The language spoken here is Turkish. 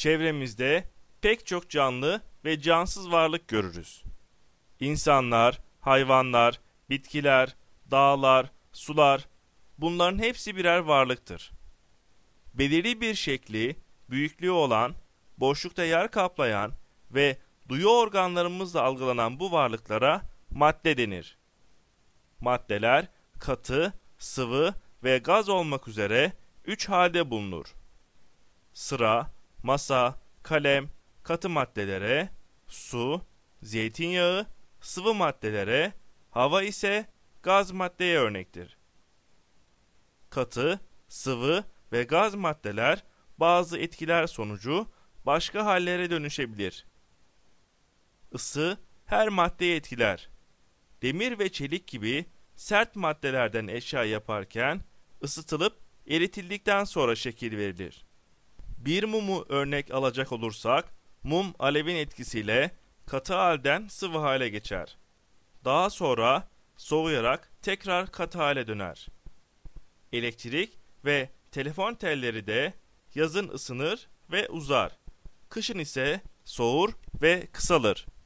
Çevremizde pek çok canlı ve cansız varlık görürüz. İnsanlar, hayvanlar, bitkiler, dağlar, sular bunların hepsi birer varlıktır. Belirli bir şekli, büyüklüğü olan, boşlukta yer kaplayan ve duyu organlarımızla algılanan bu varlıklara madde denir. Maddeler katı, sıvı ve gaz olmak üzere üç halde bulunur. Sıra, masa, kalem, katı maddelere, su, zeytinyağı, sıvı maddelere, hava ise gaz maddeye örnektir. Katı, sıvı ve gaz maddeler bazı etkiler sonucu başka hallere dönüşebilir. Isı her maddeyi etkiler. Demir ve çelik gibi sert maddelerden eşya yaparken ısıtılıp eritildikten sonra şekil verilir. Bir mumu örnek alacak olursak, mum alevin etkisiyle katı halden sıvı hale geçer. Daha sonra soğuyarak tekrar katı hale döner. Elektrik ve telefon telleri de yazın ısınır ve uzar. Kışın ise soğur ve kısalır.